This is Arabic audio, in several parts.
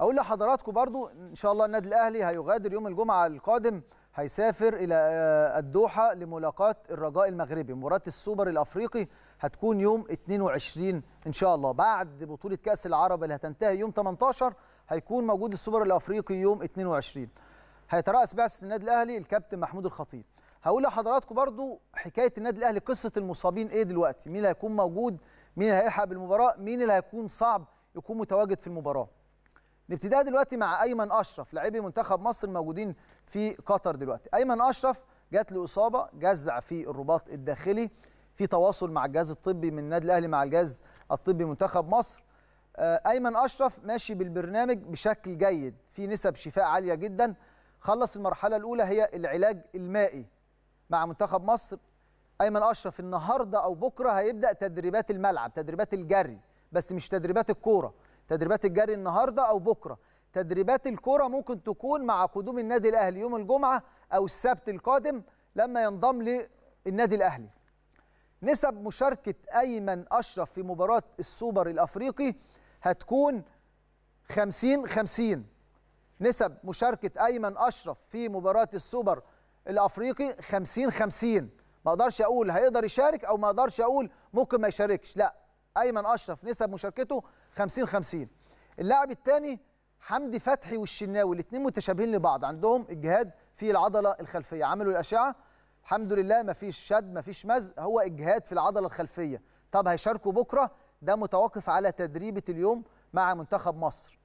اقول لحضراتكم برضو ان شاء الله النادي الاهلي هيغادر يوم الجمعه القادم هيسافر الى آه، الدوحه لملاقاه الرجاء المغربي مباراه السوبر الافريقي هتكون يوم 22 ان شاء الله بعد بطوله كاس العرب اللي هتنتهي يوم 18 هيكون موجود السوبر الافريقي يوم 22 هيترأس بعثه النادي الاهلي الكابتن محمود الخطيب هقول لحضراتكم برضو حكايه النادي الاهلي قصه المصابين ايه دلوقتي مين اللي هيكون موجود مين اللي هيلحق بالمباراه مين اللي هيكون صعب يكون متواجد في المباراه نبتديها دلوقتي مع ايمن اشرف لاعبي منتخب مصر موجودين في قطر دلوقتي ايمن اشرف جات له اصابه جزع في الرباط الداخلي في تواصل مع الجهاز الطبي من النادي الاهلي مع الجهاز الطبي منتخب مصر آه، ايمن اشرف ماشي بالبرنامج بشكل جيد في نسب شفاء عاليه جدا خلص المرحله الاولى هي العلاج المائي مع منتخب مصر ايمن اشرف النهارده او بكره هيبدا تدريبات الملعب تدريبات الجري بس مش تدريبات الكوره تدريبات الجري النهارده او بكره تدريبات الكره ممكن تكون مع قدوم النادي الاهلي يوم الجمعه او السبت القادم لما ينضم للنادي الاهلي نسب مشاركه ايمن اشرف في مباراه السوبر الافريقي هتكون 50 50 نسب مشاركه ايمن اشرف في مباراه السوبر الافريقي 50 50 ما اقدرش اقول هيقدر يشارك او ما اقدرش اقول ممكن ما يشاركش لا ايمن اشرف نسب مشاركته 50 50 اللاعب الثاني حمدي فتحي والشناوي الاثنين متشابهين لبعض عندهم اجهاد في العضله الخلفيه عملوا الاشعه الحمد لله ما فيش شد ما فيش مزق هو اجهاد في العضله الخلفيه طب هيشاركوا بكره ده متوقف على تدريبه اليوم مع منتخب مصر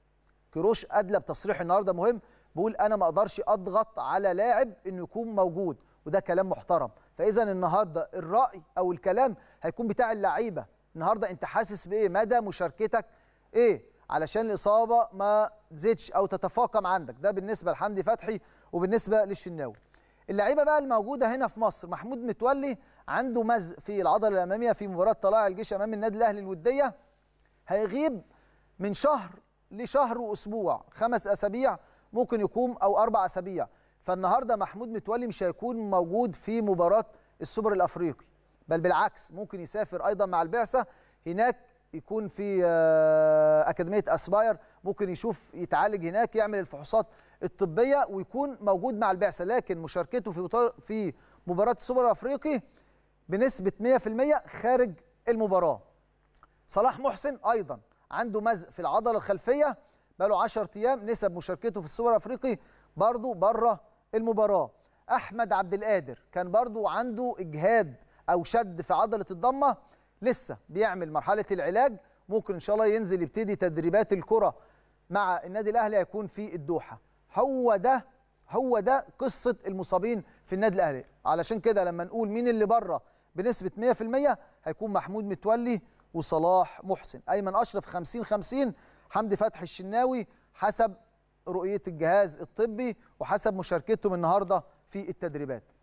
كروش ادلى بتصريح النهارده مهم بيقول انا ما اقدرش اضغط على لاعب انه يكون موجود وده كلام محترم فاذا النهارده الراي او الكلام هيكون بتاع اللعيبه النهارده انت حاسس بايه مدى مشاركتك ايه علشان الاصابه ما تزيدش او تتفاقم عندك ده بالنسبه لحمدي فتحي وبالنسبه للشناوي اللعيبه بقى الموجوده هنا في مصر محمود متولي عنده مزق في العضله الاماميه في مباراه طلائع الجيش امام النادي الاهلي الوديه هيغيب من شهر لشهر واسبوع خمس اسابيع ممكن يقوم او اربع اسابيع فالنهارده محمود متولي مش هيكون موجود في مباراه السوبر الافريقي بل بالعكس ممكن يسافر ايضا مع البعثه هناك يكون في آه، اكاديميه اسباير ممكن يشوف يتعالج هناك يعمل الفحوصات الطبيه ويكون موجود مع البعثه لكن مشاركته في في مباراه السوبر الافريقي بنسبه 100% خارج المباراه. صلاح محسن ايضا عنده مزق في العضله الخلفيه بقاله 10 ايام نسب مشاركته في السوبر الافريقي برضه بره المباراه. احمد عبد القادر كان برضه عنده اجهاد او شد في عضله الضمه لسه بيعمل مرحله العلاج ممكن ان شاء الله ينزل يبتدي تدريبات الكره مع النادي الاهلي هيكون في الدوحه هو ده هو ده قصه المصابين في النادي الاهلي علشان كده لما نقول مين اللي بره بنسبه 100% هيكون محمود متولي وصلاح محسن ايمن اشرف 50 50 حمدي فتحي الشناوي حسب رؤيه الجهاز الطبي وحسب مشاركتهم النهارده في التدريبات